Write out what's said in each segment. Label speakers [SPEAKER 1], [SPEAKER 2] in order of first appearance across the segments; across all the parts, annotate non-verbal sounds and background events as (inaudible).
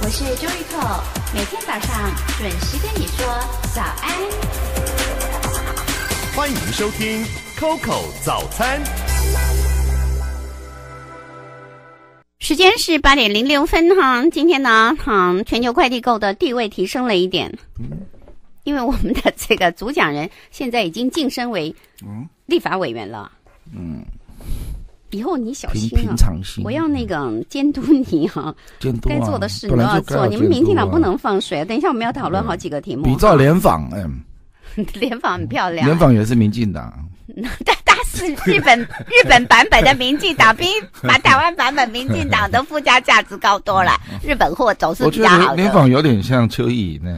[SPEAKER 1] 我是周玉蔻，每天早上准时跟你说早安。欢迎收听 Coco 早餐。时间是八点零六分哈，今天呢哈，全球快递购的地位提升了一点，因为我们的这个主讲人现在已经晋升为嗯立法委员了，嗯。以后你小心啊！我要那个监督
[SPEAKER 2] 你哈，监督啊！该做的事你要做。你们民进党不能
[SPEAKER 1] 放水，等一下我们要讨论好几个题目。比照
[SPEAKER 2] 联访，嗯，
[SPEAKER 1] (laughs) 联访很漂亮。联
[SPEAKER 2] 访也是民进党。那
[SPEAKER 1] 那是日本日本版本的民进党，比把台湾版本民进党的附加价值高多了。日本货总是比较好。联访
[SPEAKER 2] 有点像秋意那。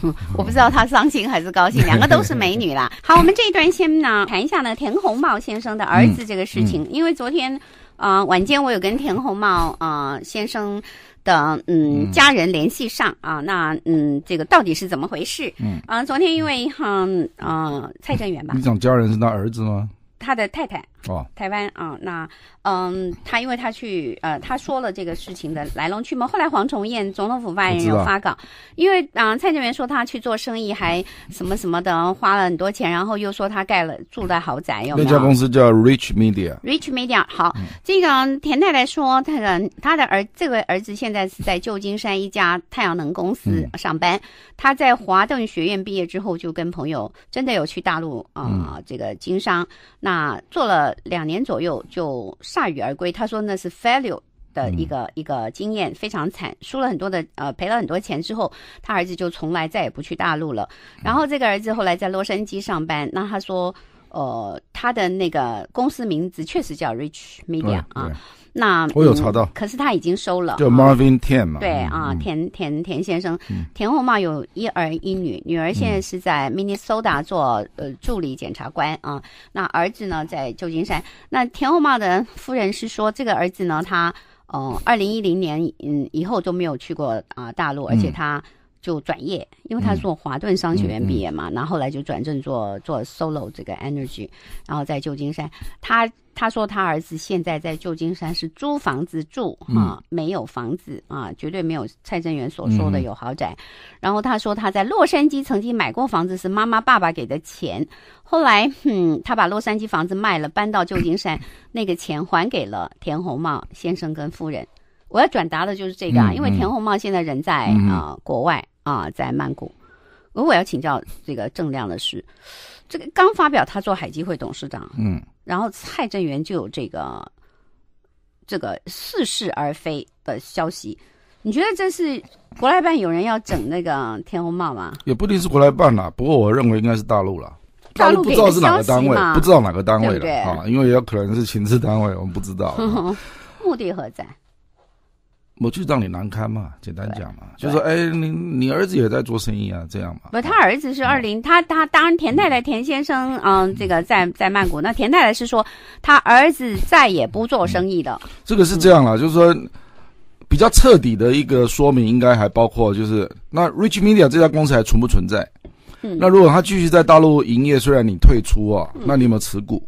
[SPEAKER 1] (laughs) 我不知道他伤心还是高兴，(laughs) 两个都是美女啦。(laughs) 好，我们这一段先呢谈一下呢田红茂先生的儿子这个事情，因为昨天啊晚间我有跟田红茂啊先生的嗯家人联系上啊，那嗯这个到底是怎么回事？嗯，啊昨天因为哈啊蔡正元吧，你讲
[SPEAKER 2] 家人是他儿子吗？
[SPEAKER 1] 他的太太。台湾啊，那嗯，他因为他去呃，他说了这个事情的来龙去脉。后来黄崇彦总统府发言人发稿，因为啊，蔡委元说他去做生意还什么什么的，花了很多钱，然后又说他盖了住的豪宅。有那家公司
[SPEAKER 2] 叫 Rich Media，Rich
[SPEAKER 1] Media。好，这个田太太说，他的他的儿这位儿子现在是在旧金山一家太阳能公司上班。他在华顿学院毕业之后，就跟朋友真的有去大陆啊，这个经商，那做了。两年左右就铩羽而归，他说那是 failure 的一个一个经验，非常惨，输了很多的呃赔了很多钱之后，他儿子就从来再也不去大陆了。然后这个儿子后来在洛杉矶上班，那他说。呃，他的那个公司名字确实叫 Rich Media 啊。那我有查到，可是他已经收了。叫
[SPEAKER 2] Marvin Tian 对
[SPEAKER 1] 啊，田田田先生。田洪茂有一儿一女，女儿现在是在 Minnesota 做呃助理检察官啊。那儿子呢，在旧金山。那田洪茂的夫人是说，这个儿子呢，他呃，二零一零年嗯以后都没有去过啊大陆，而且他。就转业，因为他做华顿商学院毕业嘛，然后后来就转正做做 solo 这个 energy，然后在旧金山。他他说他儿子现在在旧金山是租房子住，哈，没有房子啊，绝对没有蔡正元所说的有豪宅。然后他说他在洛杉矶曾经买过房子，是妈妈爸爸给的钱，后来嗯他把洛杉矶房子卖了，搬到旧金山，那个钱还给了田红茂先生跟夫人。我要转达的就是这个啊，因为田红茂现在人在啊国外啊，在曼谷，而我要请教这个郑亮的是，这个刚发表他做海基会董事长，嗯，然后蔡正元就有这个这个似是而非的消息，你觉得这是国台办有人要整那个田红茂吗？
[SPEAKER 2] 也不一定是国台办啦，不过我认为应该是大陆了，大陆不知道是哪个单位，不知道哪个单位了啊，因为有可能是情治单位，我们不知道，
[SPEAKER 1] (laughs) 目的何在？
[SPEAKER 2] 我就让你难堪嘛，简单讲嘛，就是哎，你你儿子也在做生意啊，这样嘛。
[SPEAKER 1] 不，他儿子是二零，他他当然田太太、田先生嗯，这个在在曼谷。那田太太是说，他儿子再也不做生意的。
[SPEAKER 2] 这个是这样了，就是说，比较彻底的一个说明，应该还包括就是，那 Rich Media 这家公司还存不存在？嗯。那如果他继续在大陆营业，虽然你退出啊，那你有没有持股？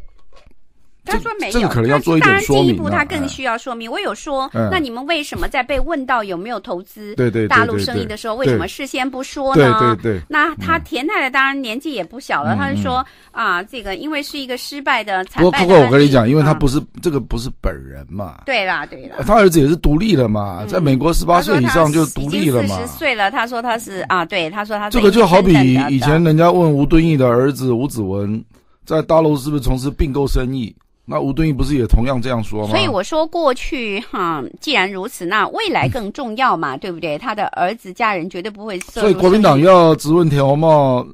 [SPEAKER 1] 他说：“这可能要做一点说明。当然，进一步他更需要说明。我有说，那你们为什么在被问到有没有投资大陆生意的时候，为什么事先不说呢？对对对。那他田太太当然年纪也不小了，他就说啊，这个因为是一个失败的。不过，不过我跟你讲，
[SPEAKER 2] 因为他不是这个不是本人嘛。
[SPEAKER 1] 对啦对啦。他
[SPEAKER 2] 儿子也是独立的嘛，在美国十八岁以上就独立了嘛。四十
[SPEAKER 1] 岁了，他说他是啊，对，他说他这个就好比以前人
[SPEAKER 2] 家问吴敦义的儿子吴子文，在大陆是不是从事并购生意。”那吴敦义不是也同样这样说吗？所以我
[SPEAKER 1] 说过去哈，既然如此，那未来更重要嘛，(laughs) 对不对？他的儿子家人绝对不会涉。所以国民党
[SPEAKER 2] 要质问田红茂，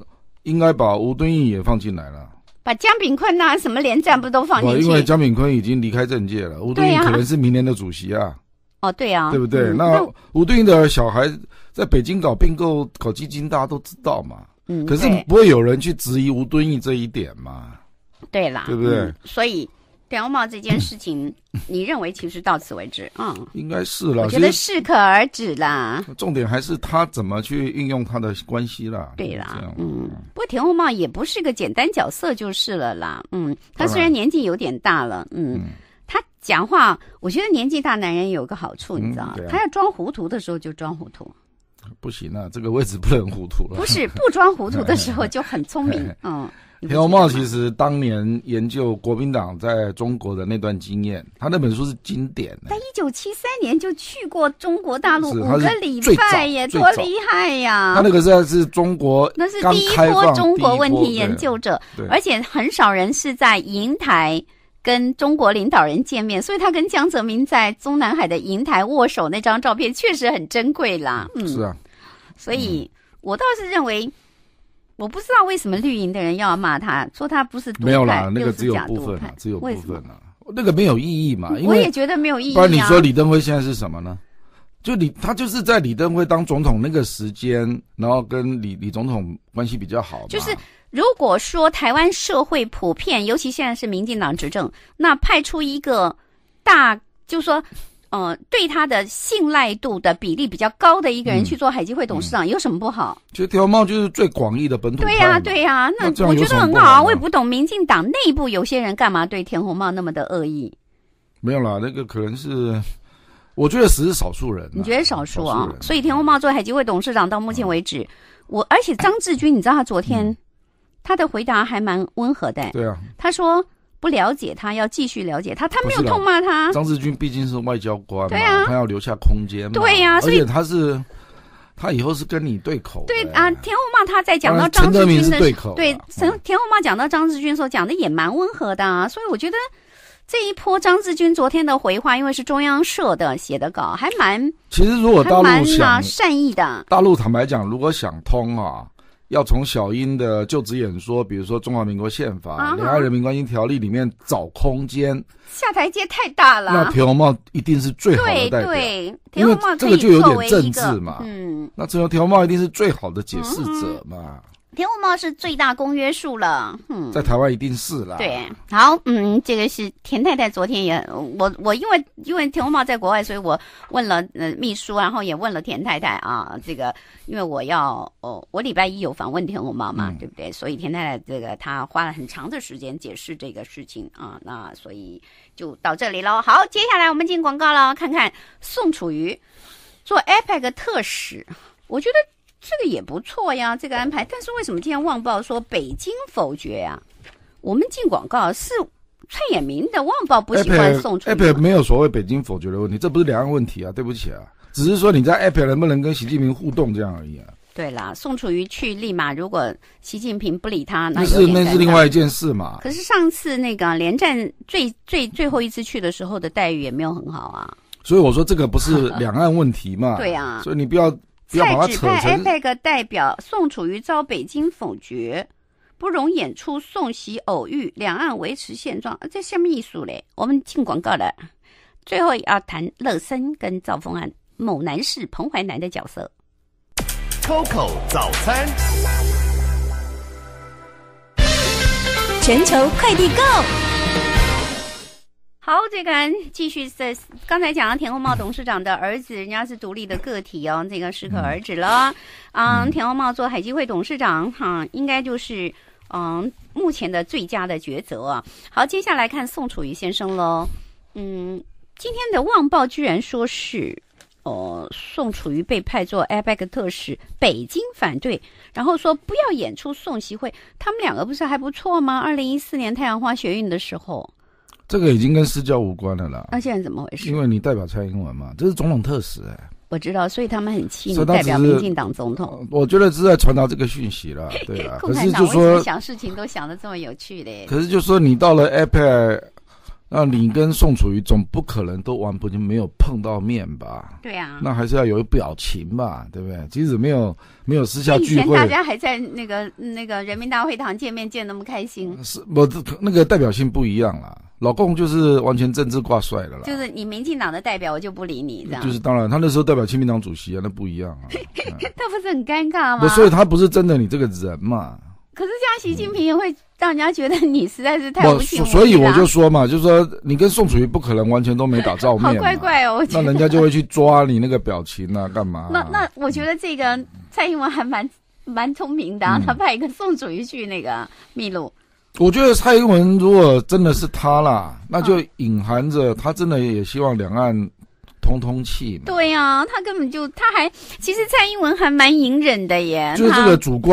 [SPEAKER 2] 应该把吴敦义也放进来了。
[SPEAKER 1] 把江炳坤呐，什么连战不都放进去因为江
[SPEAKER 2] 炳坤已经离开政界了，吴敦义可能是明年的主席啊。
[SPEAKER 1] 哦，对啊，对不对？那
[SPEAKER 2] 吴敦义的小孩在北京搞并购、搞基金，大家都知道嘛。嗯。可是不会有人去质疑吴敦义这一点嘛？
[SPEAKER 1] 对啦。对不对？所以。田宏茂这件事情，(laughs) 你认为其实到此为止，嗯，
[SPEAKER 2] 应该是了，我觉得适
[SPEAKER 1] 可而止啦。
[SPEAKER 2] 重点还是他怎么去运用他的关系了，对啦，嗯。
[SPEAKER 1] 不过田宏茂也不是个简单角色就是了啦，
[SPEAKER 2] 嗯，他虽然年
[SPEAKER 1] 纪有点大了，嗯，他讲话，我觉得年纪大男人有
[SPEAKER 2] 个好处，你知道他要
[SPEAKER 1] 装糊涂的时候就装糊涂。
[SPEAKER 2] 不行了，这个位置不能糊涂了。不是不
[SPEAKER 1] 装糊涂的时候就很聪明。嗯，田
[SPEAKER 2] 弘茂其实当年研究国民党在中国的那段经验，他那本书是经典的。在
[SPEAKER 1] 一九七三年就去过中国大陆五个礼拜，也多厉害呀！他那个
[SPEAKER 2] 时候是中国那是第一波中国问题研究
[SPEAKER 1] 者，而且很少人是在银台。跟中国领导人见面，所以他跟江泽民在中南海的银台握手那张照片确实很珍贵啦。是啊，所以我倒是认为，我不知道为什么绿营的人要骂他，说他不是没有啦，那个只有部分啊，只有部分
[SPEAKER 2] 啊，那个没有意义嘛。我也觉得没有意义。不然你说李登辉现在是什么呢？就李他就是在李登辉当总统那个时间，然后跟李李总统关系比较好，就是。
[SPEAKER 1] 如果说台湾社会普遍，尤其现在是民进党执政，那派出一个大，就是说，嗯，对他的信赖度的比例比较高的一个人去做海基会董事长，有什么不好？
[SPEAKER 2] 其实田鸿茂就是最广义的本土对呀，对
[SPEAKER 1] 呀，那我觉得很好。啊。我也不懂民进党内部有些人干嘛对田鸿茂那么的恶意。
[SPEAKER 2] 没有啦，那个可能是，我觉得只是少数人。你觉得少数啊？所
[SPEAKER 1] 以田鸿茂做海基会董事长到目前为止，我而且张志军，你知道他昨天。他的回答还蛮温和的，对啊，他说不了解他，要继续了解他，他没有痛骂他。张志
[SPEAKER 2] 军毕竟是外交官嘛，他要留下空间嘛，对呀。而且他是他以后是跟你对口，对
[SPEAKER 1] 啊。田后骂他在讲到张志军的对口，对陈田红骂讲到张志军时候讲的也蛮温和的啊，所以我觉得这一波张志军昨天的回话，因为是中央社的写的稿，还蛮
[SPEAKER 2] 其实如果大陆想
[SPEAKER 1] 善意的
[SPEAKER 2] 大陆坦白讲，如果想通啊。要从小英的就职演说，比如说《中华民国宪法》《两岸人民关系条例》里面找空间，
[SPEAKER 1] 下台阶太大了。那条
[SPEAKER 2] 帽一定是最好的代表，对对，因为这个就有点政治嘛。嗯，那只有条帽一定是最好的解释者嘛。
[SPEAKER 1] 田五猫是最大公约数了，嗯，在
[SPEAKER 2] 台湾一定是了。对，
[SPEAKER 1] 好，嗯，这个是田太太昨天也，我我因为因为田五猫在国外，所以我问了呃秘书，然后也问了田太太啊，这个因为我要哦，我礼拜一有访问田五猫嘛，对不对？所以田太太这个她花了很长的时间解释这个事情啊，那所以就到这里喽。好，接下来我们进广告了，看看宋楚瑜做 iPad 特使，我觉得。这个也不错呀，这个安排。但是为什么《今天旺报》说北京否决呀？我们进广告是蔡衍明的，《旺报》不喜欢宋。app
[SPEAKER 2] 没有所谓北京否决的问题，这不是两岸问题啊，对不起啊，只是说你在 app 能不能跟习近平互动这样而已啊。
[SPEAKER 1] 对啦，宋楚瑜去立马，如果习近平不理他，那是那是另外
[SPEAKER 2] 一件事嘛。可是
[SPEAKER 1] 上次那个连战最最最后一次去的时候的待遇也没有很好啊。
[SPEAKER 2] 所以我说这个不是两岸问题嘛？(laughs) 对呀，所以你不要。蔡指派
[SPEAKER 1] APEC 代表宋楚瑜遭北京否决，不容演出宋喜偶遇，两岸维持现状。这什么艺术嘞？我们进广告了。最后要谈乐森跟赵峰安，某男士彭淮南的角色。Coco 早餐，全球快递 Go。好，这个继续在刚才讲了田洪茂董事长的儿子，人家是独立的个体哦，这个适可而止了。嗯，田洪茂做海基会董事长哈，应该就是嗯目前的最佳的抉择。好，接下来看宋楚瑜先生喽。嗯，今天的《旺报》居然说是哦，宋楚瑜被派做艾 e 克特使，北京反对，然后说不要演出宋希会，他们两个不是还不错吗？二零一四年太阳花学运的时候。
[SPEAKER 2] 这个已经跟私交无关了啦。那
[SPEAKER 1] 现在怎么回事？
[SPEAKER 2] 因为你代表蔡英文嘛，这是总统特使哎。
[SPEAKER 1] 我知道，所以他们很气你代表民进党总统。
[SPEAKER 2] 我觉得是在传达这个讯息了，(laughs) 对啊。是就说
[SPEAKER 1] 想事情都想的这么有趣嘞。可
[SPEAKER 2] 是就说你到了 iPad。那你跟宋楚瑜总不可能都完不就没有碰到面吧？对啊，那还是要有表情吧，对不对？即使没有没有私下聚会，以前大家还
[SPEAKER 1] 在那个那个人民大会堂见面，见那么开心。是
[SPEAKER 2] 不那个代表性不一样啦。老共就是完全政治挂帅的了。
[SPEAKER 1] 就是你民进党的代表，我就不理你，这样。就是当
[SPEAKER 2] 然，他那时候代表亲民党主席啊，那不一样啊。
[SPEAKER 1] (laughs) 他不是很尴尬吗？所以他
[SPEAKER 2] 不是真的你这个人嘛。
[SPEAKER 1] 可是这样，习近平也会让人家觉得你实在是太无情了。所以我就说
[SPEAKER 2] 嘛，就是说你跟宋楚瑜不可能完全都没打照面。(laughs) 好怪
[SPEAKER 1] 怪哦，那人家就会
[SPEAKER 2] 去抓你那个表情啊，干嘛？那
[SPEAKER 1] 那我觉得这个蔡英文还蛮蛮聪明的，他派一个宋楚瑜去那个秘鲁。
[SPEAKER 2] 我觉得蔡英文如果真的是他啦，那就隐含着他真的也希望两岸。通通气。
[SPEAKER 1] 对啊，他根本就他还其实蔡英文还蛮隐忍的耶，他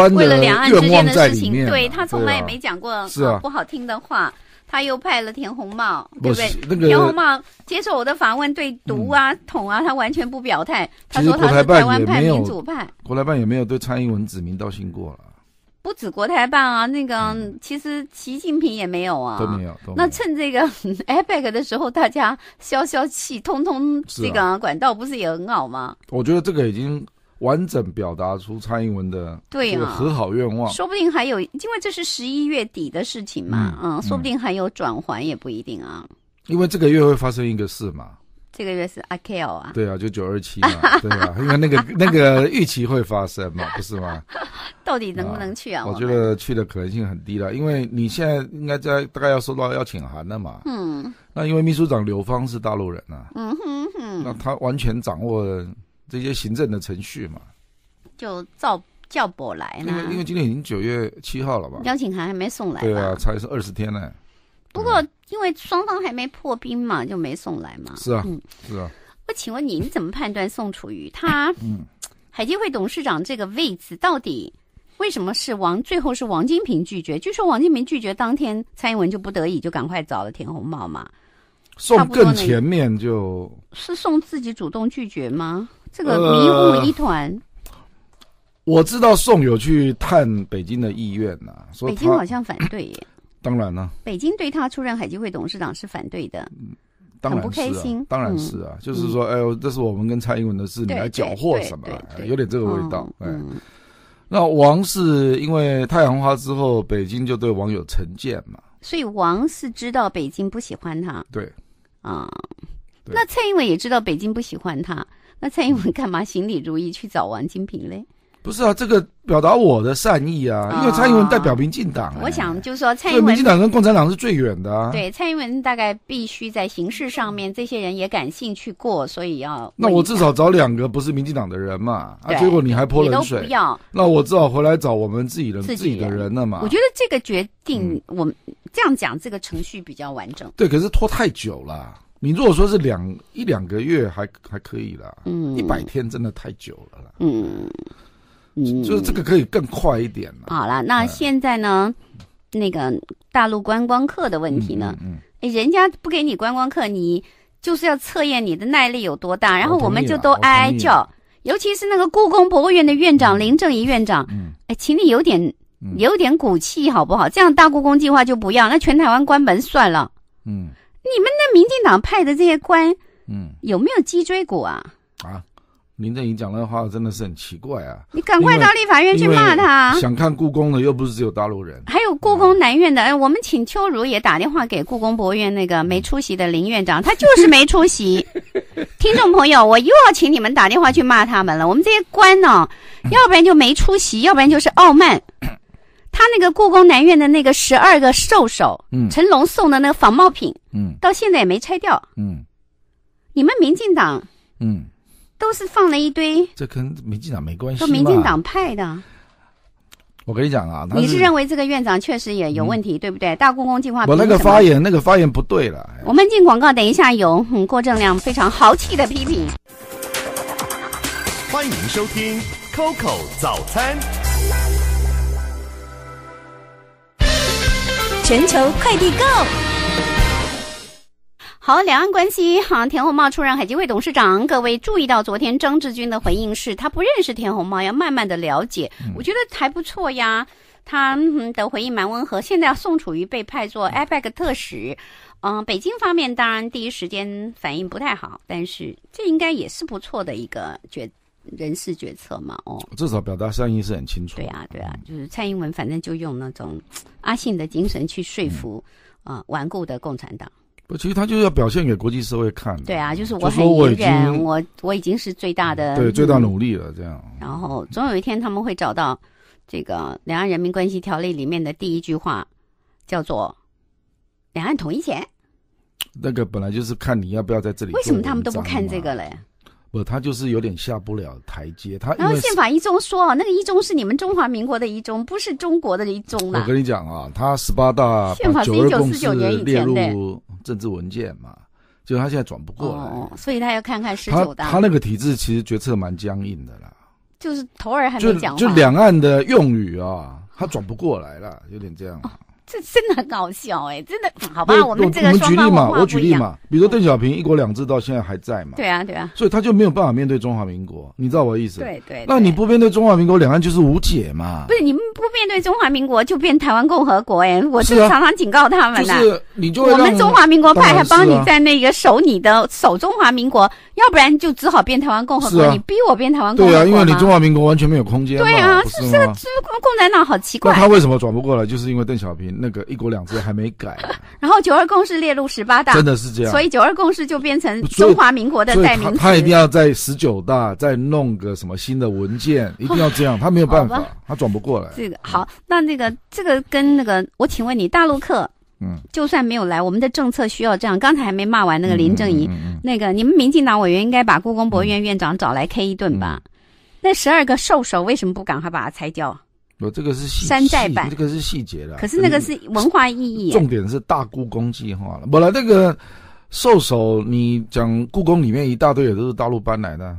[SPEAKER 2] 为了两岸之间的事情，对他从来也没讲过不
[SPEAKER 1] 好听的话。他又派了田红茂，对不对？田红茂接受我的访问，对毒啊捅啊，他完全不表态。他说他是台湾派民主派，
[SPEAKER 2] 国台办也没有对蔡英文指名道姓过。
[SPEAKER 1] 不止国台办啊，那个其实习近平也没有啊，都
[SPEAKER 2] 没有。那趁
[SPEAKER 1] 这个 (laughs) a p e c 的时候，大家消消气，通通这个管道不是也很好吗？
[SPEAKER 2] 我觉得这个已经完整表达出蔡英文的对啊和好愿望。说不
[SPEAKER 1] 定还有，因为这是十一月底的事情嘛，嗯，说不定还有转圜也不一定啊。
[SPEAKER 2] 因为这个月会发生一个事嘛。
[SPEAKER 1] 这个月是阿凯 L
[SPEAKER 2] 啊，对啊，就九二七嘛，(laughs) 对啊，因为那个那个预期会发生嘛，(laughs) 不是吗？
[SPEAKER 1] 到底能不能去啊？我觉
[SPEAKER 2] 得去的可能性很低了，因为你现在应该在大概要收到邀请函了嘛。嗯。那因为秘书长刘芳是大陆人呐，嗯
[SPEAKER 1] 哼哼，那他
[SPEAKER 2] 完全掌握这些行政的程序嘛。
[SPEAKER 1] 就照叫不
[SPEAKER 2] 来呢，因为因为今天已经九月七号了吧？邀
[SPEAKER 1] 请函还没送来。对
[SPEAKER 2] 啊，才是二十天呢。
[SPEAKER 1] 不过，因为双方还没破冰嘛，就没送来嘛。是啊，嗯，是啊。我请问您怎么判断宋楚瑜他，嗯，海基会董事长这个位置到底为什么是王？最后是王金平拒绝。据说王金平拒绝当天，蔡英文就不得已就赶快找了田红茂嘛。
[SPEAKER 2] 宋更前面就
[SPEAKER 1] 是宋自己主动拒绝吗？这个迷雾一团。
[SPEAKER 2] 我知道宋有去探北京的意愿呐，北京好像
[SPEAKER 1] 反对。耶。当然了，北京对他出任海基会董事长是反对的，嗯，当然是、啊、不开心，当然。不开心。当然是
[SPEAKER 2] 啊，就是说，哎呦，这是我们跟蔡英文的事，你来搅和什么？有点这个味道。嗯、那王是因为太阳花之后，北京就对王有成见嘛，
[SPEAKER 1] 所以王是知道北京不喜欢他。
[SPEAKER 2] 对啊，
[SPEAKER 1] 那蔡英文也知道北京不喜欢他，那蔡英文干嘛行礼如意去找王金平嘞？
[SPEAKER 2] 不是啊，这个表达我的善意啊，因为蔡英文代表民进党。我
[SPEAKER 1] 想就是说，蔡英文跟
[SPEAKER 2] 共产党是最远的。对，
[SPEAKER 1] 蔡英文大概必须在形式上面，这些人也感兴趣过，所以要。那我
[SPEAKER 2] 至少找两个不是民进党的人嘛，啊，结果你还泼冷水。你都不要。那我只好回来找我们自己人自己的人了嘛。我觉得
[SPEAKER 1] 这个决定，我们这样讲，这个程序比较完整。
[SPEAKER 2] 对，可是拖太久了。你如果说是两一两个月，还还可以啦。嗯。一百天真的太久了啦。嗯。就是这个可以更快一点。好了，那现
[SPEAKER 1] 在呢，那个大陆观光客的问题呢？嗯，人家不给你观光客，你就是要测验你的耐力有多大。然后我们就都哀哀叫，尤其是那个故宫博物院的院长林正仪院长，嗯，哎，请你有点有点骨气好不好？这样大故宫计划就不要，那全台湾关门算了。嗯，你们那民进党派的这些官，嗯，有没有脊椎骨啊？
[SPEAKER 2] 啊。林正英讲的话真的是很奇怪啊！你赶快到立法院去骂他。想看故宫的又不是只有大陆人，
[SPEAKER 1] 还有故宫南院的。哎，我们请秋如也打电话给故宫博物院那个没出席的林院长，他就是没出席。(laughs) 听众朋友，我又要请你们打电话去骂他们了。我们这些官呢，要不然就没出席，要不然就是傲慢。他那个故宫南院的那个十二个兽首，成龙送的那个仿冒品，嗯，到现在也没拆掉。嗯，你们民进党，嗯。都是放了一堆，
[SPEAKER 2] 这跟民进党没关系，都民进党派的。我跟你讲啊，你是认
[SPEAKER 1] 为这个院长确实也有问题，对不对？大故宫计划，我那个发
[SPEAKER 2] 言那个发言不对了。
[SPEAKER 1] 我们进广告，等一下有郭正亮非常豪气的批评。欢迎收听 Coco 早餐，全球快递 Go。好，两岸关系，好。田洪茂出任海基会董事长。各位注意到，昨天张志军的回应是他不认识田红茂，要慢慢的了解。我觉得还不错呀，他的回应蛮温和。现在宋楚瑜被派做 a p e c 特使，嗯，北京方面当然第一时间反应不太好，但是这应该也是不错的一个决人事决策嘛。哦，
[SPEAKER 2] 至少表达善意是很清楚。对
[SPEAKER 1] 啊，对啊，就是蔡英文反正就用那种阿信的精神去说服啊顽固的共产党。
[SPEAKER 2] 不，其实他就要表现给国际社会看对啊，就是我很毅然，我
[SPEAKER 1] 我已经是最大的对最大努
[SPEAKER 2] 力了这样。然
[SPEAKER 1] 后总有一天他们会找到这个《两岸人民关系条例》里面的第一句话，叫做“两岸统一前”。
[SPEAKER 2] 那个本来就是看你要不要在这里。为什么他们都不看这个嘞？不，他就是有点下不了台阶。他然后宪法
[SPEAKER 1] 一中说啊，那个一中是你们中华民国的一中，不是中国的一中了。我跟
[SPEAKER 2] 你讲啊，他十八大、宪法一九四九年以列入政治文件嘛，就他现在转不过来，
[SPEAKER 1] 所以他要看看十九大。他他那个
[SPEAKER 2] 体制其实决策蛮僵硬的啦，
[SPEAKER 1] 就是头儿还没讲。就两
[SPEAKER 2] 岸的用语啊，他转不过来了，有点这样。
[SPEAKER 1] 真的很搞笑哎，真的好吧？我们这个我们举例嘛，我举例嘛，
[SPEAKER 2] 比如说邓小平一国两制到现在还在嘛，
[SPEAKER 1] 对啊对啊，所以
[SPEAKER 2] 他就没有办法面对中华民国，你知道我的意思？对对。那你不面对中华民国，两岸就是无解嘛。不
[SPEAKER 1] 是你们不面对中华民国，就变台湾共和国哎，我是常常警告他们呐。就是你，我们中华民国派还帮你在那个守你的守中华民国，要不然就只好变台湾共和国。你逼我变台湾共和国，因为你中华
[SPEAKER 2] 民国完全没有空间。对啊，是是，
[SPEAKER 1] 共产党好奇怪。那他为什
[SPEAKER 2] 么转不过来？就是因为邓小平。那个一国两制还没改，
[SPEAKER 1] (laughs) 然后九二共识列入十八大，真的是这样，所以九二共识就变成中华民国的代名词。他一定
[SPEAKER 2] 要在十九大再弄个什么新的文件，一定要这样，(laughs) 他没有办法，他转不过来。这
[SPEAKER 1] 个好，那那个这个跟那个，我请问你大陆客，嗯，就算没有来，我们的政策需要这样。刚才还没骂完那个林正仪，那个你们民进党委员应该把故宫博物院院长找来 K 一顿吧？那十二个兽首为什么不赶快把它拆掉？
[SPEAKER 2] 我这个是细山寨版，这个是细节的。可是那个是
[SPEAKER 1] 文化意义。重
[SPEAKER 2] 点是大故宫计划了。本来那个兽首，你讲故宫里面一大堆也都是大陆搬来的。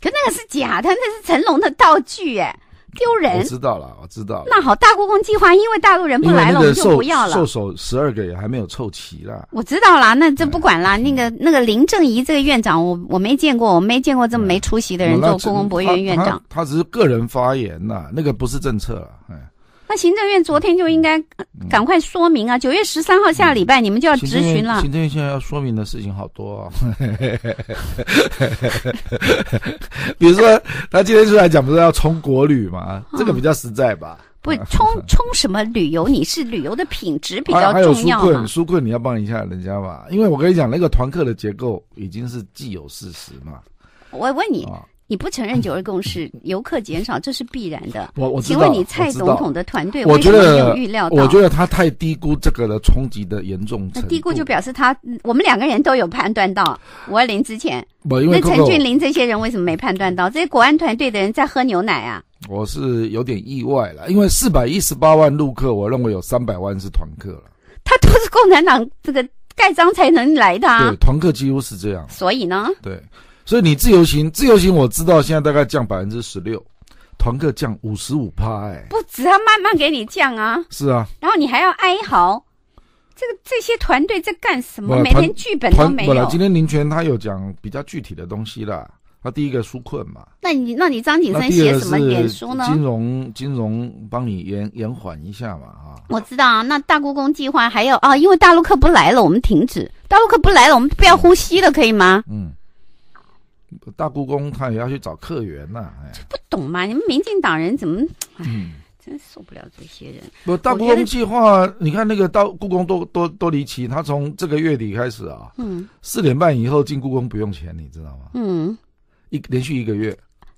[SPEAKER 1] 可那个是假的，那是成龙的道具哎。丢人，我知
[SPEAKER 2] 道了，我知道。那
[SPEAKER 1] 好，大故宫计划，因为大陆人不来了，我们就不要了。兽
[SPEAKER 2] 首十二个也还没有凑齐了。
[SPEAKER 1] 我知道啦，那这不管啦。那个那个林正仪这个院长，我我没见过，我没见过这么没出息的人做故宫博物院院长。
[SPEAKER 2] 他只是个人发言呐，那个不是政策，哎。
[SPEAKER 1] 行政院昨天就应该赶快说明啊！九月十三号下礼拜你们就要执行了。行
[SPEAKER 2] 政院现在要说明的事情好多啊，比如说他今天出来讲不是要充国旅嘛，这个比较实在吧？
[SPEAKER 1] 不充充什么旅游？你是旅游的品质比较重要嘛？还有困，
[SPEAKER 2] 舒困你要帮一下人家吧，因为我跟你讲那个团客的结构已经是既有事实嘛。
[SPEAKER 1] 我问你。你不承认九二共识，游客减少，这是必然的。(laughs) 我我请问你蔡总统的团队，为什么没有预料到？我觉得
[SPEAKER 2] 他太低估这个冲击的严重。那低估就
[SPEAKER 1] 表示他，我们两个人都有判断到五二零之前。那陈俊霖这些人为什么没判断到？这些国安团队的人在喝牛奶啊？
[SPEAKER 2] 我是有点意外了，因为四百一十八万路客，我认为有三百万是团客。了。
[SPEAKER 1] 他都是共产党这个盖章才能来的啊。对，
[SPEAKER 2] 团客几乎是这样。所以呢？对。所以你自由行，自由行我知道现在大概降百分之十六，团客降五十五趴哎，不，
[SPEAKER 1] 只要慢慢给你降啊，是啊，然后你还要哀嚎，这个这些团队在干什么？每天剧本都没有。今
[SPEAKER 2] 天林泉他有讲比较具体的东西了，他第一个纾困嘛。
[SPEAKER 1] 那你那你张景生写什么演说呢？金
[SPEAKER 2] 融金融帮你延延缓一下嘛啊。
[SPEAKER 1] 我知道啊，那大故宫计划还有啊，因为大陆客不
[SPEAKER 2] 来了，我们停止。
[SPEAKER 1] 大陆客不来了，我们不要呼吸了，可以吗？
[SPEAKER 2] 嗯。大故宫他也要去找客源呐，哎、这不
[SPEAKER 1] 懂嘛？你们民进党人怎么？嗯，真受不了这些人。不，大故宫计
[SPEAKER 2] 划，你看那个到故宫多多多离奇。他从这个月底开始啊，嗯，四点半以后进故宫不用钱，你知道吗？嗯，一连续一个月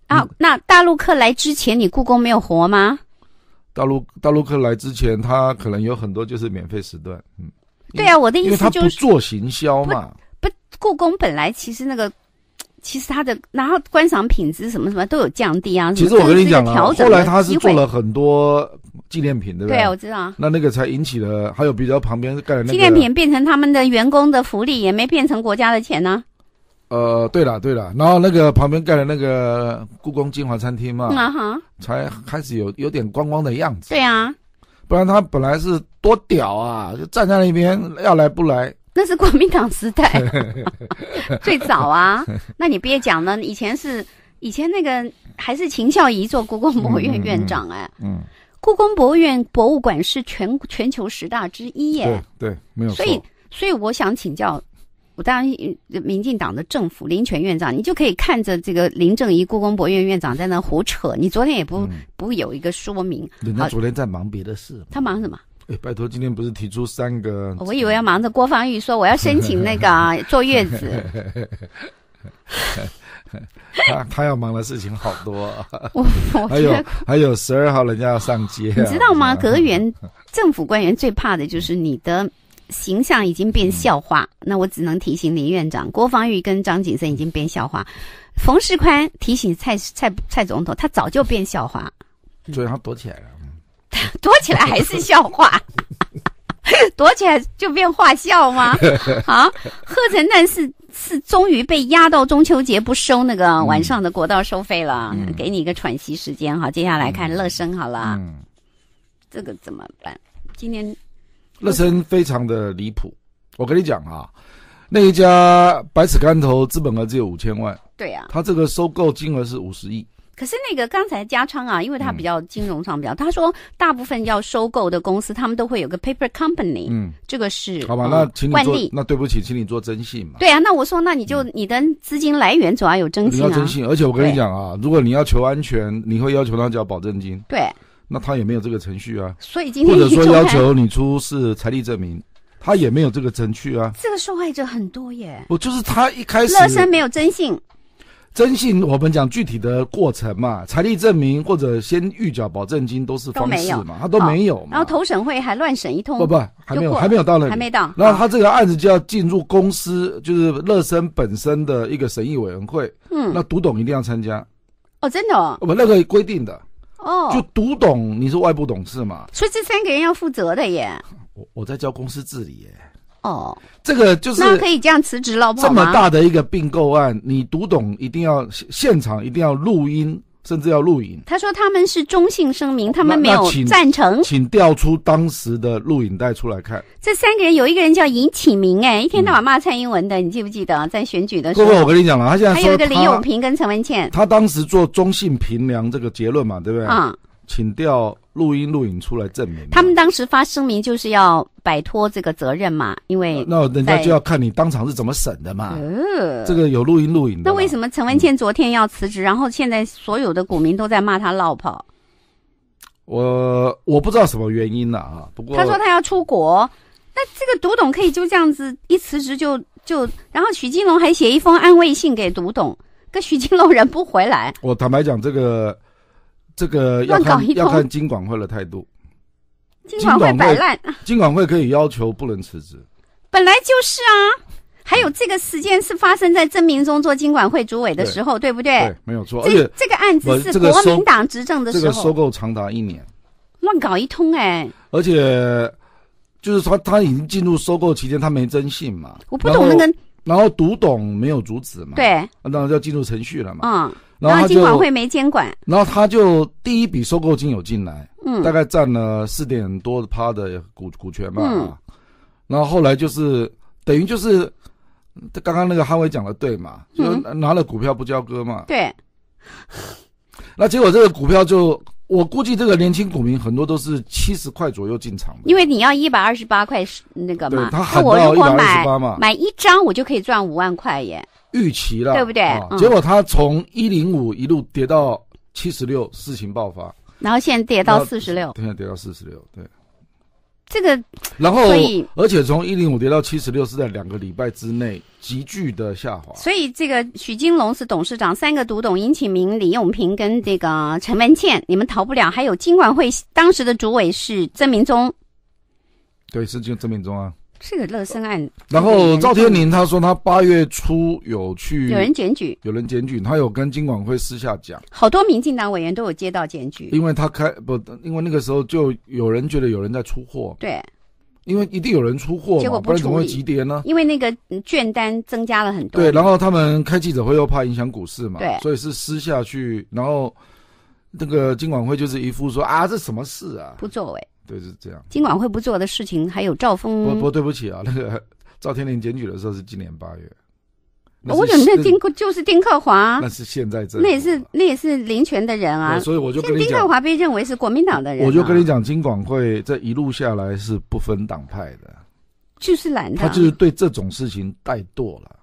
[SPEAKER 1] 啊。那大陆客来之前，你故宫没有活吗？
[SPEAKER 2] 大陆大陆客来之前，他可能有很多就是免费时段。嗯，
[SPEAKER 1] 对啊，我的意思，就是他不
[SPEAKER 2] 做行销嘛。不，
[SPEAKER 1] 故宫本来其实那个。其实它的然后观赏品质什么什么都有降低啊，其实我跟你讲啊，后来他是做了
[SPEAKER 2] 很多纪念品，对不对？对，我知道。那那个才引起了，还有比较旁边盖的那纪念品
[SPEAKER 1] 变成他们的员工的福利，也没变成国家的钱呢。
[SPEAKER 2] 呃，对了对了，然后那个旁边盖的那个故宫精华餐厅嘛，啊哈，才开始有有点观光的样子。对啊，不然他本来是多屌啊，就站在那边要来不来。
[SPEAKER 1] 那是国民党时代，
[SPEAKER 2] (laughs) 最早啊。
[SPEAKER 1] 那你别讲了，以前是以前那个还是秦孝仪做故宫博物院院长哎。嗯，故宫博物院博物馆是全全球十大之一耶。
[SPEAKER 2] 对对，没有错。所以
[SPEAKER 1] 所以我想请教，我当民进党的政府林权院长，你就可以看着这个林正仪故宫博物院院长在那胡扯。你昨天也不不有一个说明？
[SPEAKER 2] 人家昨天在忙别的事。他忙什么？哎，拜托，今天不是提出三个？我
[SPEAKER 1] 以为要忙着郭芳玉说我要申请那个啊 (laughs) 坐月子。
[SPEAKER 2] 他他要忙的事情好多。我我觉得还有十二号人家要上街，你知道吗？阁
[SPEAKER 1] 员政府官员最怕的就是你的形象已经变笑话。那我只能提醒林院长、郭芳玉跟张景森已经变笑话。冯世宽提醒蔡蔡蔡总统，他早就变笑话。
[SPEAKER 2] 追上躲起来
[SPEAKER 1] 了。(laughs) 躲起来还是笑话，(laughs) 躲起来就变话笑吗？(laughs) 啊，贺晨但是是终于被压到中秋节不收那个晚上的国道收费了，给你一个喘息时间哈。接下来看乐生好了，嗯，这个怎么办？今天
[SPEAKER 2] 乐生非常的离谱，我跟你讲啊，那一家百尺竿头，资本额只有五千万，对呀，他这个收购金额是五十亿。
[SPEAKER 1] 可是那个刚才加昌啊，因为他比较金融上比较，他说大部分要收购的公司，他们都会有个 paper company，嗯，这个是好吧？那请你做，那
[SPEAKER 2] 对不起，请你做征信嘛。
[SPEAKER 1] 对啊，那我说那你就你的资金来源主要有征信，要征信，而且我跟你讲
[SPEAKER 2] 啊，如果你要求安全，你会要求他交保证金，对，那他也没有这个程序啊。所以今天或者说要求你出示财力证明，他也没有这个程序啊。
[SPEAKER 1] 这个受害者很多耶。我就是他一开始乐生没有征信。
[SPEAKER 2] 征信，我们讲具体的过程嘛，财力证明或者先预缴保证金都是方式嘛，他都没有嘛。
[SPEAKER 1] 然后投审会还乱审一通，不不，还没有，还没有到那里。还没到。然后他
[SPEAKER 2] 这个案子就要进入公司，就是乐身本身的一个审议委员会。嗯，那读懂一定要参加。
[SPEAKER 1] 哦，真的？不，
[SPEAKER 2] 那个规定的哦，就读懂你是外部董事嘛，所
[SPEAKER 1] 以这三个人要负责的耶。
[SPEAKER 2] 我我在教公司治理耶。
[SPEAKER 1] 哦，这个就是那可以这样辞职了，这么大的
[SPEAKER 2] 一个并购案，你读懂一定要现场，一定要录音，甚至要录影。
[SPEAKER 1] 他说他们是中性声明，他们没有赞成。请
[SPEAKER 2] 调出当时的录影带出来看。
[SPEAKER 1] 这三个人有一个人叫尹启明，哎，一天到晚骂蔡英文的，你记不记得在选举的时候？不过我跟你讲了，他现在还有一个李永平跟陈文茜，他
[SPEAKER 2] 当时做中性平量这个结论嘛，对不对？啊。请调录音录影出来证明。
[SPEAKER 1] 他们当时发声明就是要摆脱这个责任嘛，因
[SPEAKER 2] 为那人家就要看你当场是怎么审的嘛。呃，这个有录音录影。那
[SPEAKER 1] 为什么陈文茜昨天要辞职，然后现在所有的股民都在骂他老跑？
[SPEAKER 2] 我我不知道什么原因了啊，不过他说他
[SPEAKER 1] 要出国。那这个独董可以就这样子一辞职就就，然后许金龙还写一封安慰信给独董，跟许金龙人不回来。
[SPEAKER 2] 我坦白讲这个。这个要看要看金管会的态度，
[SPEAKER 1] 金管会摆烂，
[SPEAKER 2] 金管会可以要求不能辞职，
[SPEAKER 1] 本来就是啊。还有这个时间是发生在证明忠做金管会主委的时候，对不对？对，
[SPEAKER 2] 没有错。而且这个案子是国民党
[SPEAKER 1] 执政的时候，这个收
[SPEAKER 2] 购长达一年，
[SPEAKER 1] 乱搞一通哎。
[SPEAKER 2] 而且，就是说他已经进入收购期间，他没征信嘛？我不懂那个。然后读懂没有阻止嘛？对，然后就进入程序了嘛。嗯，然后金管会没监管，然后他就第一笔收购金有进来，嗯，大概占了四点多趴的股股权嘛。嗯，然后后来就是等于就是，刚刚那个哈威讲的对嘛，就拿了股票不交割嘛。对，那结果这个股票就。我估计这个年轻股民很多都是七十块左右进场，
[SPEAKER 1] 因为你要一百二十八块，那个嘛，他那我如果买买一张，我就可以赚五万块耶，
[SPEAKER 2] 预期了，对不对？结果他从一零五一路跌到七十六，事情爆发，
[SPEAKER 1] 然后现在跌到四十六，
[SPEAKER 2] 现在跌到四十六，对。
[SPEAKER 1] 这个，然后，
[SPEAKER 2] 而且从一零五跌到七十六，是在两个礼拜之内急剧的下滑。所
[SPEAKER 1] 以，这个许金龙是董事长，三个独董殷启明、李永平跟这个陈文茜，你们逃不了。还有金管会当时的主委是曾明忠，
[SPEAKER 2] 对，是就曾明忠啊。
[SPEAKER 1] 是个乐生案，然后赵天林
[SPEAKER 2] 他说他八月初有去，有人检举，有人检举，他有跟金管会私下讲，
[SPEAKER 1] 好多民进党委员都有接到检举，
[SPEAKER 2] 因为他开不，因为那个时候就有人觉得有人在出货，对，因为一定有人出货，结果不么会急跌呢？因
[SPEAKER 1] 为那个券单增加了很多，对，
[SPEAKER 2] 然后他们开记者会又怕影响股市嘛，对，所以是私下去，然后那个金管会就是一副说啊，这什么事啊，不作为。对，是这样。金
[SPEAKER 1] 广会不做的事情，还有赵峰。不不，
[SPEAKER 2] 对不起啊，那个赵天林检举的时候是今年八月。我么没有听
[SPEAKER 1] 过？就是丁克华。那
[SPEAKER 2] 是现在这。那也是
[SPEAKER 1] 那也是林权的人啊。所以我就跟。丁克华被认为是国民党的人。我就跟你讲，
[SPEAKER 2] 金广会这一路下来是不分党派的。
[SPEAKER 1] 就是懒。他就是
[SPEAKER 2] 对这种事情怠惰了。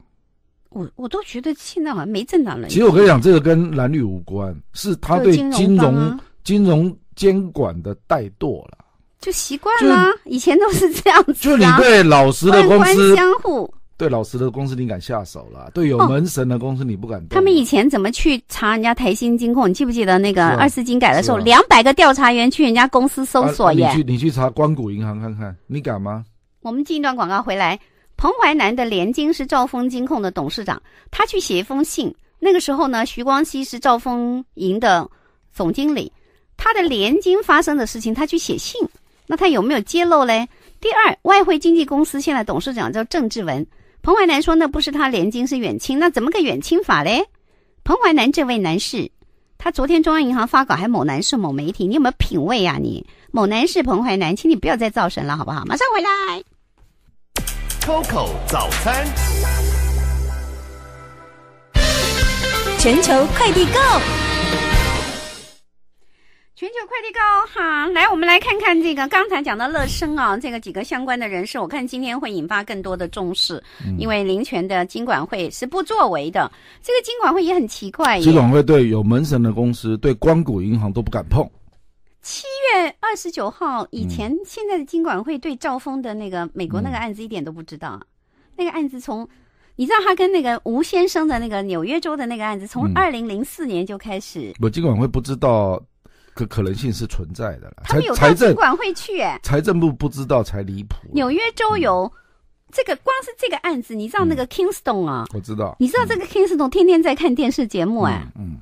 [SPEAKER 1] 我我都觉得现在好像没政党了。其实我跟
[SPEAKER 2] 你讲，这个跟蓝绿无关，是他对金融金融监管的怠惰了。
[SPEAKER 1] 就习惯了，以前都是这样子。就你对老实的公司，互
[SPEAKER 2] 对老实的公司你敢下手了？对有门神的公司你不敢。他们
[SPEAKER 1] 以前怎么去查人家台新金控？你记不记得那个二次金改的时候，两百个调查员去人家公司搜索？耶！你去
[SPEAKER 2] 你去查光谷银行看看，你敢吗？
[SPEAKER 1] 我们进一段广告回来。彭淮南的联金是兆丰金控的董事长，他去写一封信。那个时候呢，徐光熙是兆丰银的总经理，他的联金发生的事情，他去写信。那他有没有揭露嘞？第二，外汇经纪公司现在董事长叫郑志文，彭淮南说那不是他连襟是远亲，那怎么个远亲法嘞？彭淮南这位男士，他昨天中央银行发稿还某男士某媒体，你有没有品味呀你？某男士彭淮南，请你不要再造神了好不好？马上回来。COCO 早餐，全球快递 Go。全球快递高哈，来我们来看看这个刚才讲的乐生啊，这个几个相关的人士，我看今天会引发更多的重视，因为林权的金管会是不作为的，这个金管会也很奇怪。金管会
[SPEAKER 2] 对有门神的公司，对光谷银行都不敢碰。
[SPEAKER 1] 七月二十九号以前，现在的金管会对赵峰的那个美国那个案子一点都不知道。那个案子从，你知道他跟那个吴先生的那个纽约州的那个案子，从二零零四年就开始。
[SPEAKER 2] 我金管会不知道。可可能性是存在的了。他们有到监管
[SPEAKER 1] 会去哎。
[SPEAKER 2] 财政部不知道才离谱。
[SPEAKER 1] 纽约州有，这个光是这个案子，你知道那个 Kingston
[SPEAKER 2] 啊？我知道。你
[SPEAKER 1] 知道这个 Kingston 天天在看电视节目哎？
[SPEAKER 2] 嗯。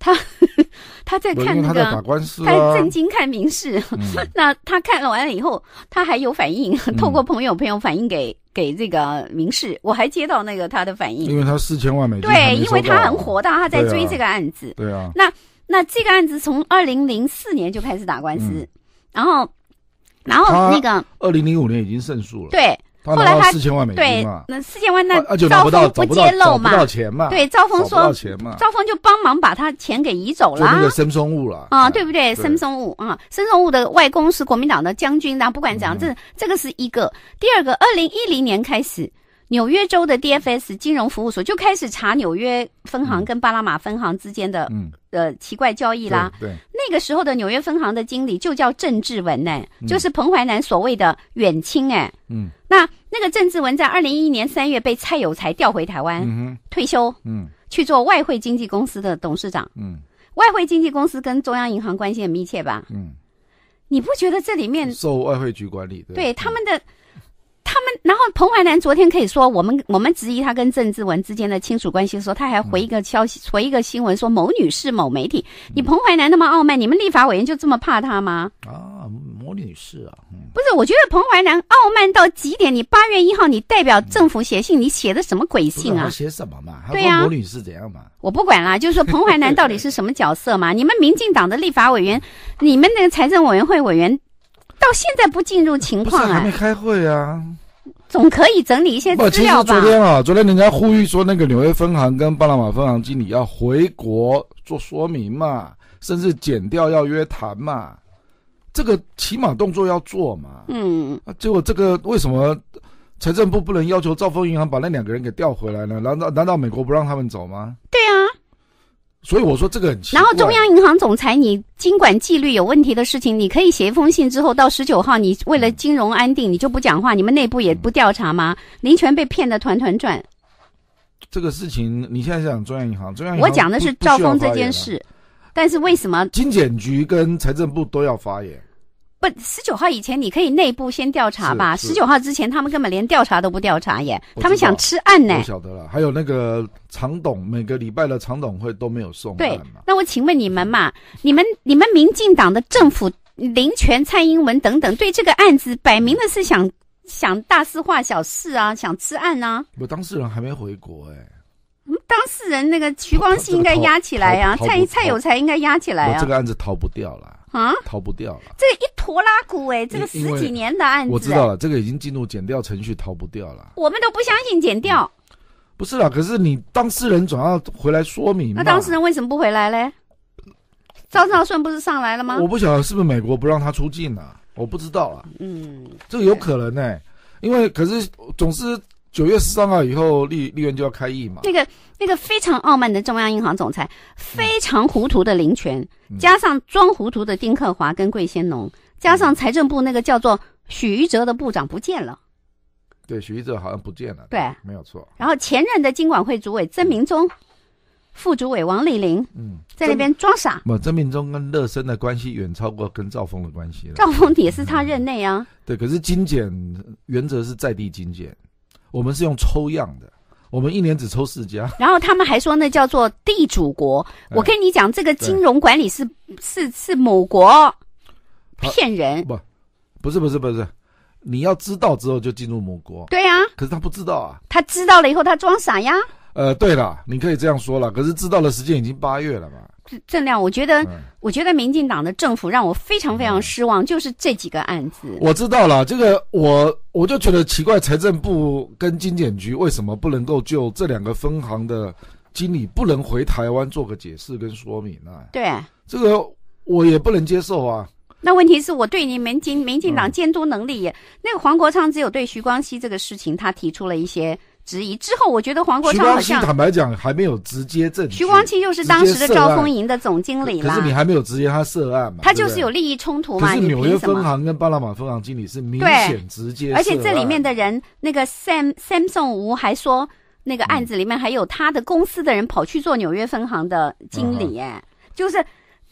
[SPEAKER 2] 他
[SPEAKER 1] (laughs) 他在看那个打官司啊。他震惊看民事，(laughs) 那他看了完了以后，他还有反应，透过朋友朋友反映给给这个民事，我还接到那个他的反应。因为
[SPEAKER 2] 他四千万美金。对，因为他很火，大，他在追这个案子。对啊。
[SPEAKER 1] 那。那这个案子从二零零四年就开始打官司，然后，
[SPEAKER 2] 然后那个二零零五年已经胜诉了。对，后来他四千万没赢
[SPEAKER 1] 那四千万那赵峰不揭露嘛？对，赵峰说，赵峰就帮忙把他钱给移走了。那峰的生
[SPEAKER 2] 松雾了啊，
[SPEAKER 1] 对不对？生松物啊，生松物的外公是国民党的将军，那不管怎样，这这个是一个。第二个，二零一零年开始。纽约州的 DFS 金融服务所就开始查纽约分行跟巴拿马分行之间的，嗯，呃，奇怪交易啦。对，那个时候的纽约分行的经理就叫郑志文呢，就是彭淮南所谓的远亲哎。嗯，那那个郑志文在二零一一年三月被蔡有才调回台湾，嗯退休，嗯，去做外汇经纪公司的董事长。嗯，外汇经纪公司跟中央银行关系很密切吧？嗯，你不觉得这里面
[SPEAKER 2] 受外汇局管理？对
[SPEAKER 1] 他们的。他们，然后彭淮南昨天可以说，我们我们质疑他跟郑志文之间的亲属关系的时候，他还回一个消息，回一个新闻说某女士某媒体，你彭淮南那么傲慢，你们立法委员就这么怕他吗？啊，
[SPEAKER 2] 某女士啊，
[SPEAKER 1] 不是，我觉得彭淮南傲慢到极点。你八月一号你代表政府写信，你写的什么鬼信啊？写什么嘛？对呀，某女士样嘛。我不管啦，就是说彭淮南到底是什么角色嘛？(laughs) 你们民进党的立法委员，你们那个财政委员会委员。到现在不进入情
[SPEAKER 2] 况是还没开会啊。总可
[SPEAKER 1] 以整理一些资料吧？其实昨天啊，昨天人家呼
[SPEAKER 2] 吁说，那个纽约分行跟巴拿马分行经理要回国做说明嘛，甚至减掉要约谈嘛，这个起码动作要做嘛。嗯。结果这个为什么财政部不能要求兆丰银行把那两个人给调回来呢？难道难道美国不让他们走吗？对。所以我说这个很奇怪。然后中央
[SPEAKER 1] 银行总裁，你经管纪律有问题的事情，你可以写一封信。之后到十九号，你为了金融安定，你就不讲话，你们内部也不调查吗？林权被骗的团团转。
[SPEAKER 2] 这个事情你现在讲中央银行，中央银行我讲的是赵峰这件事，但是为什么金检局跟财政部都要发言？
[SPEAKER 1] 不，十九号以前你可以内部先调查吧。十九号之前，他们根本连调查都不调查耶。他们想吃案呢。我晓
[SPEAKER 2] 得了。还有那个常董，每个礼拜的常董会都没有送。对，
[SPEAKER 1] 那我请问你们嘛？你们、你们民进党的政府、林权、蔡英文等等，对这个案子摆明的是想想大事化小事啊，想吃案呢？
[SPEAKER 2] 我当事人还没回国哎。
[SPEAKER 1] 当事人那个徐光熙应该压起来呀，蔡蔡有才应该压起来啊。这个
[SPEAKER 2] 案子逃不掉了啊，逃不掉了。
[SPEAKER 1] 这一拖拉古哎，这个十几年的案子，我知道了，
[SPEAKER 2] 这个已经进入减掉程序，逃不掉了。
[SPEAKER 1] 我们都不相信减掉，
[SPEAKER 2] 不是啦。可是你当事人总要回来说明，那当事人
[SPEAKER 1] 为什么不回来嘞？赵少顺不是上来了吗？我不晓
[SPEAKER 2] 得是不是美国不让他出境呢，我不知道啊。嗯，这个有可能呢，因为可是总是。九月十三号以后，利利润就要开议嘛？
[SPEAKER 1] 那个那个非常傲慢的中央银行总裁，非常糊涂的林权，加上装糊涂的丁克华跟桂先农，加上财政部那个叫做许玉哲的部长不见了。
[SPEAKER 2] 对，许玉哲好像不见了。对，没有错。然
[SPEAKER 1] 后前任的经管会主委曾明忠、副主委王丽玲，嗯，在那边装傻。不，曾
[SPEAKER 2] 明忠跟乐生的关系远超过跟赵峰的关系。赵峰也是
[SPEAKER 1] 他任内啊。
[SPEAKER 2] 对，可是精简原则是在地精简。我们是用抽样的，我们一年只抽四家。(laughs)
[SPEAKER 1] 然后他们还说那叫做地主
[SPEAKER 2] 国，我跟你讲，这个金融
[SPEAKER 1] 管理是是是某国
[SPEAKER 2] 骗人，不，不是不是不是，你要知道之后就进入某国。对啊，可是他不知道啊，
[SPEAKER 1] 他知道了以后他装傻呀。
[SPEAKER 2] 呃，对了，你可以这样说了，可是知道的时间已经八月了嘛。
[SPEAKER 1] 郑亮，我觉得，我觉得民进党的政府让我非常非常失望，就是这几个案子。我
[SPEAKER 2] 知道了，这个我我就觉得奇怪，财政部跟金检局为什么不能够就这两个分行的经理不能回台湾做个解释跟说明啊？对，这个我也不能接受啊。
[SPEAKER 1] 那问题是，我对你们民民进党监督能力，那个黄国昌只有对徐光熙这个事情，他提出了一些。质疑之后，我觉得黄国昌好像坦
[SPEAKER 2] 白讲还没有直接证据。徐光清又是当时的兆丰营
[SPEAKER 1] 的总经理啦。可是你还
[SPEAKER 2] 没有直接他涉案嘛？他就是有
[SPEAKER 1] 利益冲突嘛？是纽约分行
[SPEAKER 2] 跟巴拿马分行经理是明显直接。而且这里面
[SPEAKER 1] 的人，那个 Sam s a m s n 吴还说，那个案子里面还有他的公司的人跑去做纽约分行的经理耶，就是，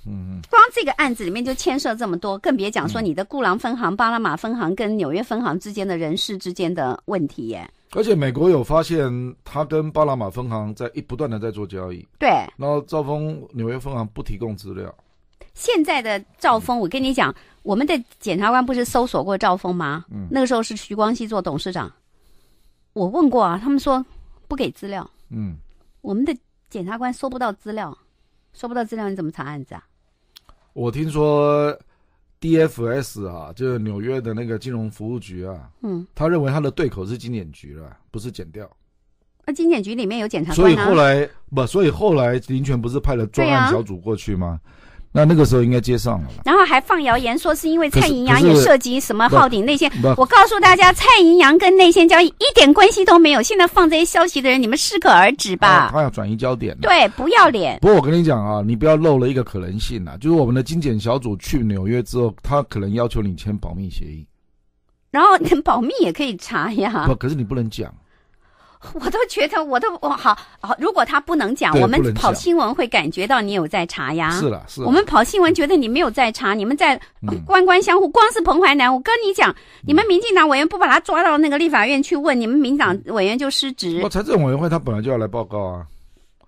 [SPEAKER 1] 嗯，光这个案子里面就牵涉这么多，更别讲说你的固朗分行、巴拿马分行跟纽约分行之间的人事之间的问题耶。
[SPEAKER 2] 而且美国有发现，他跟巴拿马分行在一不断的在做交易。对。然后兆丰纽约分行不提供资料。
[SPEAKER 1] 现在的兆丰，我跟你讲，我们的检察官不是搜索过兆丰吗？嗯。那个时候是徐光熙做董事长，我问过啊，他们说不给资料。嗯。我们的检察官搜不到资料，搜不到资料你怎么查案子啊？
[SPEAKER 2] 我听说。DFS 啊，就是纽约的那个金融服务局啊，嗯，他认为他的对口是金检局了，不是检调。
[SPEAKER 1] 那金检局里面有检察官，所以后来
[SPEAKER 2] 不，所以后来林权不是派了专案小组过去吗？那那个时候应该接上了。
[SPEAKER 1] 然后还放谣言说是因为蔡盈阳也涉及什么昊鼎那些。我告诉大家，蔡盈阳跟内线交易一点关系都没有。现在放这些消息的人，你们适可而止吧。
[SPEAKER 2] 他要转移焦点。
[SPEAKER 1] 对，不要脸。不
[SPEAKER 2] 过我跟你讲啊，你不要漏了一个可能性啊，就是我们的精简小组去纽约之后，他可能要求你签保密协议。
[SPEAKER 1] 然后保密也可以查呀。不，
[SPEAKER 2] 可是你不能讲。
[SPEAKER 1] (laughs) 我都觉得，我都我好好。如果他不能讲，我们跑新闻会感觉到你有在查呀。是了，是。我们跑新闻觉得你没有在查，你们在官官相护。光是彭淮南，我跟你讲，你们民进党委员不把他抓到那个立法院去问，你们民党委员就失职。我财政委员会
[SPEAKER 2] 他本来就要来报告啊，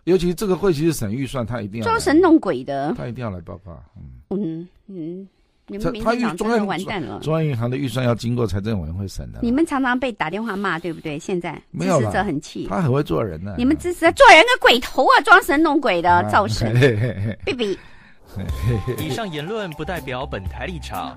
[SPEAKER 2] 尤其这个会其实省预算他一定要装神弄鬼的，他一定要来报告。嗯
[SPEAKER 1] 嗯嗯。你们明着中央完蛋了，中
[SPEAKER 2] 央银行的预算要经过财政委员会审的。
[SPEAKER 1] 你们常常被打电话骂，对不对？现在支持者很气，他很
[SPEAKER 2] 会做人呢。你们
[SPEAKER 1] 支持者做人个鬼头啊，装神弄鬼的噪声。闭闭。
[SPEAKER 2] 以上言论不代表本台立场。